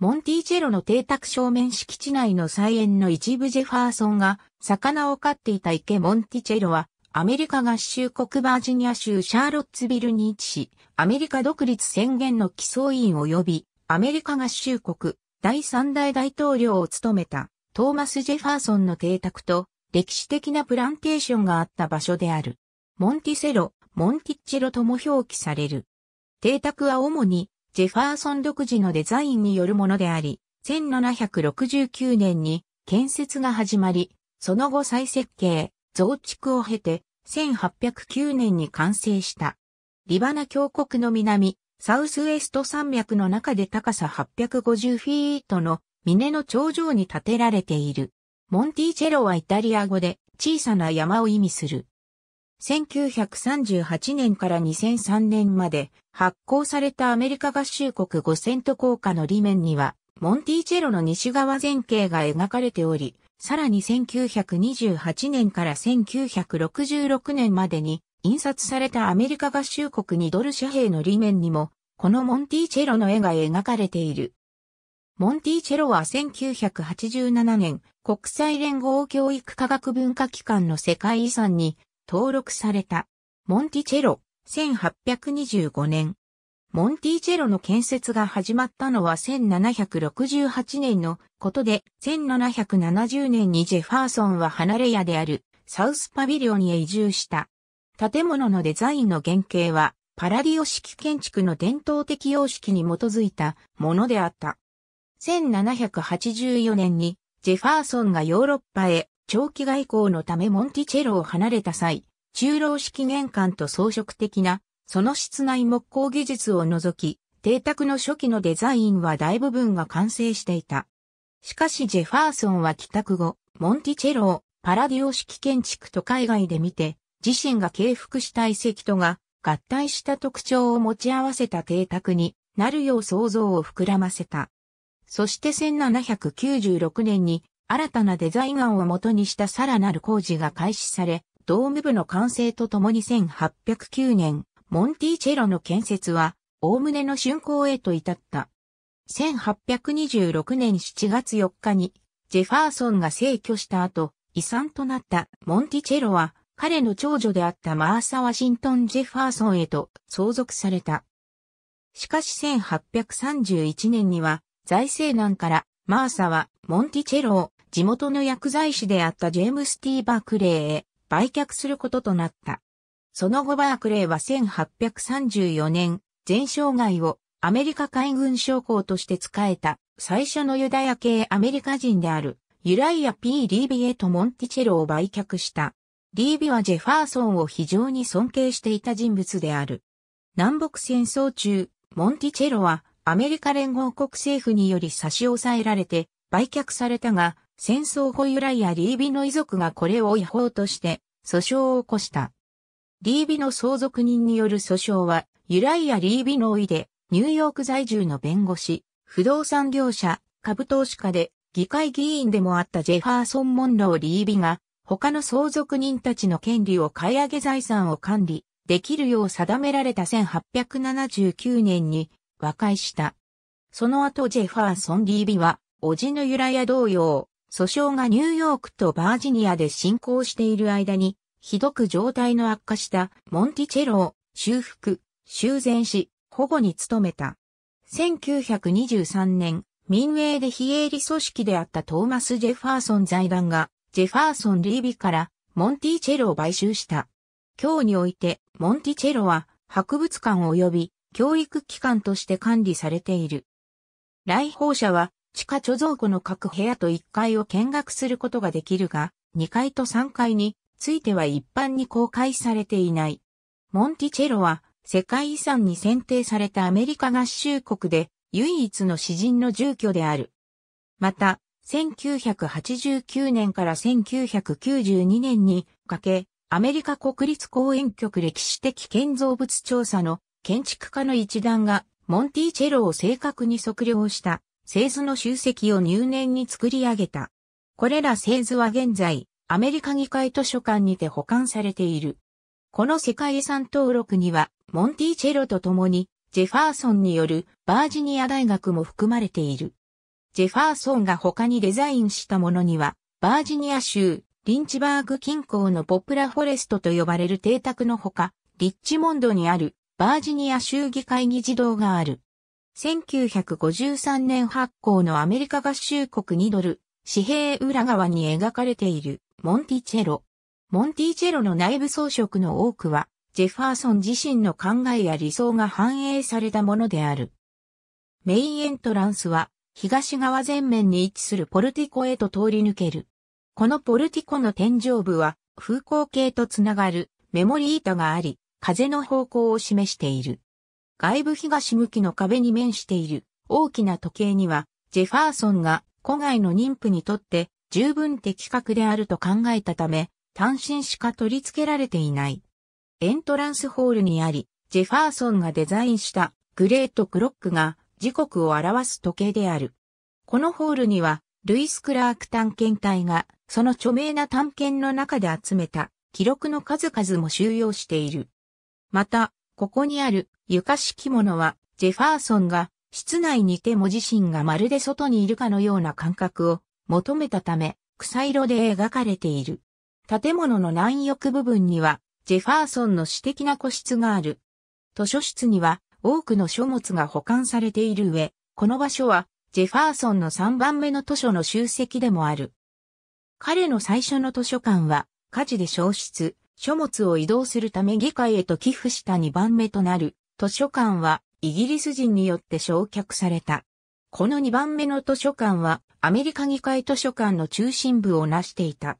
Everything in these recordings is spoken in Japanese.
モンティチェロの邸宅正面敷地内の菜園の一部ジェファーソンが魚を飼っていた池モンティチェロはアメリカ合衆国バージニア州シャーロッツビルに位置し、アメリカ独立宣言の基礎委員及びアメリカ合衆国第三代大統領を務めたトーマス・ジェファーソンの邸宅と歴史的なプランテーションがあった場所である。モンティセロ、モンティッチェロとも表記される。邸宅は主にジェファーソン独自のデザインによるものであり、1769年に建設が始まり、その後再設計、増築を経て、1809年に完成した。リバナ峡谷の南、サウスウエスト山脈の中で高さ850フィートの峰の頂上に建てられている。モンティチェロはイタリア語で小さな山を意味する。1938年から2003年まで発行されたアメリカ合衆国5セント硬貨の裏面には、モンティチェロの西側前景が描かれており、さらに1928年から1966年までに印刷されたアメリカ合衆国2ドル紙幣の裏面にも、このモンティチェロの絵が描かれている。モンティチェロは1987年、国際連合教育科学文化機関の世界遺産に登録された。モンティチェロ、1825年。モンティチェロの建設が始まったのは1768年のことで、1770年にジェファーソンは離れ屋であるサウスパビリオンへ移住した。建物のデザインの原型は、パラディオ式建築の伝統的様式に基づいたものであった。1784年にジェファーソンがヨーロッパへ長期外交のためモンティチェロを離れた際、中老式玄関と装飾的な、その室内木工技術を除き、邸宅の初期のデザインは大部分が完成していた。しかしジェファーソンは帰宅後、モンティチェロをパラディオ式建築と海外で見て、自身が敬服した遺跡とが合体した特徴を持ち合わせた邸宅になるよう想像を膨らませた。そして1796年に新たなデザイン案をもとにしたさらなる工事が開始され、ドーム部の完成とともに1809年、モンティチェロの建設は、おおむねの竣工へと至った。1826年7月4日に、ジェファーソンが逝去した後、遺産となったモンティチェロは、彼の長女であったマーサ・ワシントン・ジェファーソンへと相続された。しかし1831年には財政難からマーサはモンティチェロを地元の薬剤師であったジェームス・ティー・バークレーへ売却することとなった。その後バークレーは1834年、全生涯をアメリカ海軍将校として仕えた最初のユダヤ系アメリカ人であるユライア・ P・ リービへとモンティチェロを売却した。リービはジェファーソンを非常に尊敬していた人物である。南北戦争中、モンティチェロはアメリカ連合国政府により差し押さえられて売却されたが、戦争後由来やリービの遺族がこれを違法として訴訟を起こした。リービの相続人による訴訟は、ユライア・リービのいで、ニューヨーク在住の弁護士、不動産業者、株投資家で、議会議員でもあったジェファーソン・モンロー・リービが、他の相続人たちの権利を買い上げ財産を管理できるよう定められた1879年に和解した。その後ジェファーソン・リービは、叔父の由来や同様、訴訟がニューヨークとバージニアで進行している間に、ひどく状態の悪化したモンティチェロを修復、修繕し、保護に努めた。1923年、民営で非営利組織であったトーマス・ジェファーソン財団が、ジェファーソン・リービからモンティチェロを買収した。今日において、モンティチェロは博物館及び教育機関として管理されている。来訪者は地下貯蔵庫の各部屋と1階を見学することができるが、2階と3階については一般に公開されていない。モンティチェロは世界遺産に選定されたアメリカ合衆国で唯一の詩人の住居である。また、1989年から1992年にかけ、アメリカ国立公園局歴史的建造物調査の建築家の一団がモンティチェロを正確に測量した製図の集積を入念に作り上げた。これら製図は現在、アメリカ議会図書館にて保管されている。この世界遺産登録には、モンティチェロと共に、ジェファーソンによるバージニア大学も含まれている。ジェファーソンが他にデザインしたものには、バージニア州、リンチバーグ近郊のポプラフォレストと呼ばれる邸宅のほか、リッチモンドにあるバージニア州議会議事堂がある。1953年発行のアメリカ合衆国2ドル、紙幣裏側に描かれているモンティチェロ。モンティチェロの内部装飾の多くは、ジェファーソン自身の考えや理想が反映されたものである。メインエントランスは、東側前面に位置するポルティコへと通り抜ける。このポルティコの天井部は、風光系とつながるメモリー板があり、風の方向を示している。外部東向きの壁に面している大きな時計には、ジェファーソンが古外の妊婦にとって十分的確であると考えたため、単身しか取り付けられていない。エントランスホールにあり、ジェファーソンがデザインしたグレートクロックが時刻を表す時計である。このホールには、ルイス・クラーク探検隊が、その著名な探検の中で集めた記録の数々も収容している。また、ここにある床敷物は、ジェファーソンが、室内にいても自身がまるで外にいるかのような感覚を求めたため、草色で描かれている。建物の南翼部分には、ジェファーソンの私的な個室がある。図書室には多くの書物が保管されている上、この場所はジェファーソンの3番目の図書の集積でもある。彼の最初の図書館は火事で消失、書物を移動するため議会へと寄付した2番目となる図書館はイギリス人によって焼却された。この2番目の図書館はアメリカ議会図書館の中心部を成していた。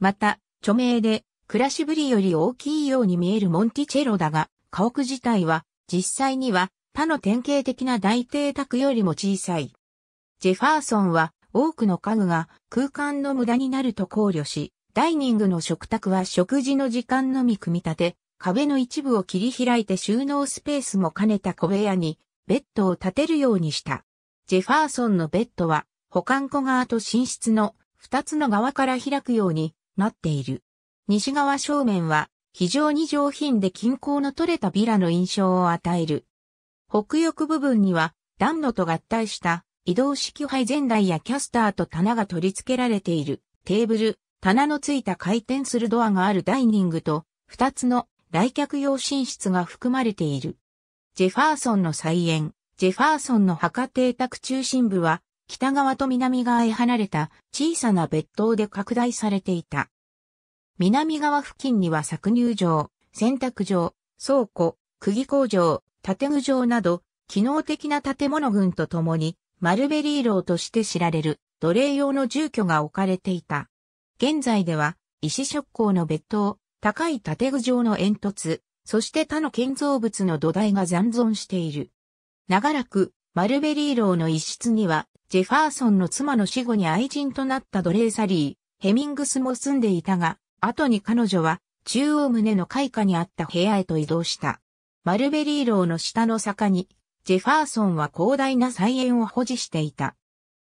また、著名で暮らしぶりより大きいように見えるモンティチェロだが、家屋自体は実際には他の典型的な大邸宅よりも小さい。ジェファーソンは多くの家具が空間の無駄になると考慮し、ダイニングの食卓は食事の時間のみ組み立て、壁の一部を切り開いて収納スペースも兼ねた小部屋にベッドを建てるようにした。ジェファーソンのベッドは保管庫側と寝室の二つの側から開くようになっている。西側正面は非常に上品で均衡の取れたビラの印象を与える。北翼部分には暖炉と合体した移動式配前台やキャスターと棚が取り付けられているテーブル、棚のついた回転するドアがあるダイニングと二つの来客用寝室が含まれている。ジェファーソンの菜園、ジェファーソンの墓邸宅中心部は、北側と南側へ離れた小さな別棟で拡大されていた。南側付近には搾乳場、洗濯場、倉庫、釘工場、建具場など、機能的な建物群とともに、マルベリー楼として知られる奴隷用の住居が置かれていた。現在では、石職工の別棟、高い建具状の煙突、そして他の建造物の土台が残存している。長らく、マルベリー楼の一室には、ジェファーソンの妻の死後に愛人となったドレーサリー、ヘミングスも住んでいたが、後に彼女は、中央棟の開花にあった部屋へと移動した。マルベリー楼の下の坂に、ジェファーソンは広大な菜園を保持していた。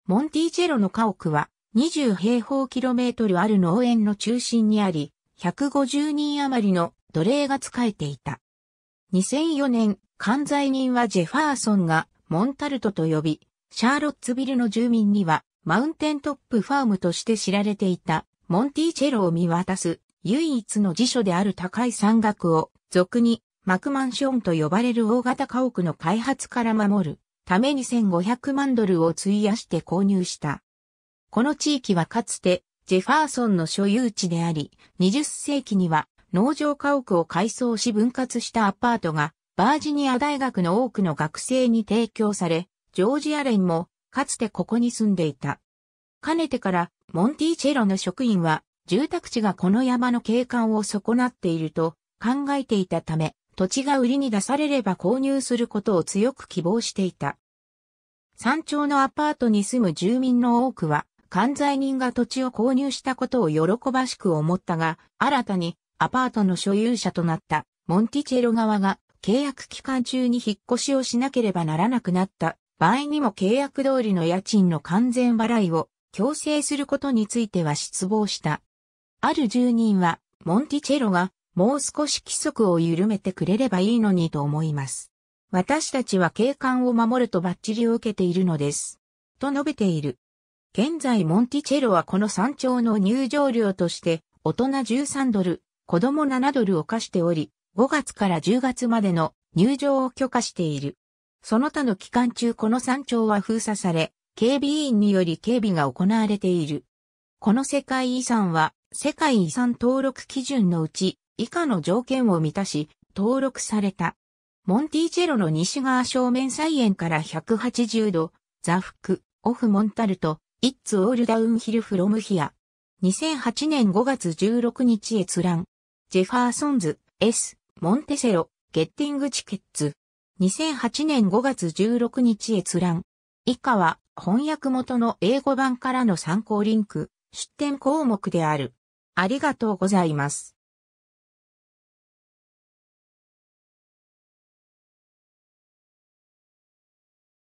モンティーチェロの家屋は、20平方キロメートルある農園の中心にあり、150人余りの奴隷が仕えていた。2004年、関在人はジェファーソンがモンタルトと呼び、シャーロッツビルの住民にはマウンテントップファームとして知られていたモンティチェロを見渡す唯一の辞書である高い山岳を俗にマクマンションと呼ばれる大型家屋の開発から守るために1500万ドルを費やして購入した。この地域はかつてジェファーソンの所有地であり、20世紀には農場家屋を改装し分割したアパートが、バージニア大学の多くの学生に提供され、ジョージ・アレンも、かつてここに住んでいた。かねてから、モンティチェロの職員は、住宅地がこの山の景観を損なっていると考えていたため、土地が売りに出されれば購入することを強く希望していた。山頂のアパートに住む住民の多くは、関西人が土地を購入したことを喜ばしく思ったが、新たにアパートの所有者となったモンティチェロ側が契約期間中に引っ越しをしなければならなくなった場合にも契約通りの家賃の完全払いを強制することについては失望した。ある住人はモンティチェロがもう少し規則を緩めてくれればいいのにと思います。私たちは警官を守るとバッチリを受けているのです。と述べている。現在モンティチェロはこの山頂の入場料として、大人13ドル、子供7ドルを課しており、5月から10月までの入場を許可している。その他の期間中この山頂は封鎖され、警備員により警備が行われている。この世界遺産は、世界遺産登録基準のうち、以下の条件を満たし、登録された。モンティチェロの西側正面菜園から180度、ザ・フク・オフ・モンタルト、It's all downhill from here. 2008年5月16日閲覧。ジェファーソンズ、S、モンテセロ、ゲッティングチケッツ。2008年5月16日閲覧。以下は翻訳元の英語版からの参考リンク、出典項目である。ありがとうございます。